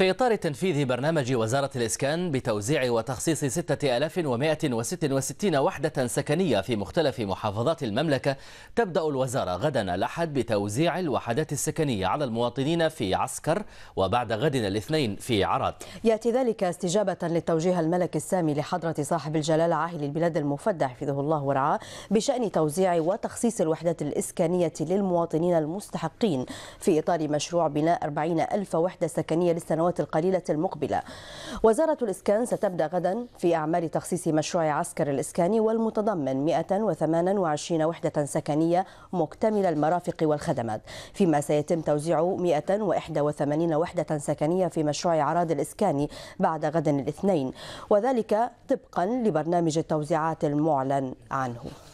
في إطار تنفيذ برنامج وزارة الإسكان بتوزيع وتخصيص 6166 وحدة سكنية في مختلف محافظات المملكة تبدأ الوزارة غدا الأحد بتوزيع الوحدات السكنية على المواطنين في عسكر وبعد غد الاثنين في عراد يأتي ذلك استجابة للتوجيه الملك السامي لحضرة صاحب الجلالة عاهل البلاد المفدى حفظه الله ورعاه بشأن توزيع وتخصيص الوحدات الإسكانية للمواطنين المستحقين في إطار مشروع بناء 40 ألف وحدة سكنية للسنوات السنوات القليلة المقبلة وزارة الإسكان ستبدأ غدا في أعمال تخصيص مشروع عسكر الإسكاني والمتضمن 128 وحدة سكنية مكتملة المرافق والخدمات فيما سيتم توزيع 181 وحدة سكنية في مشروع عراض الإسكاني بعد غد الاثنين وذلك طبقا لبرنامج التوزيعات المعلن عنه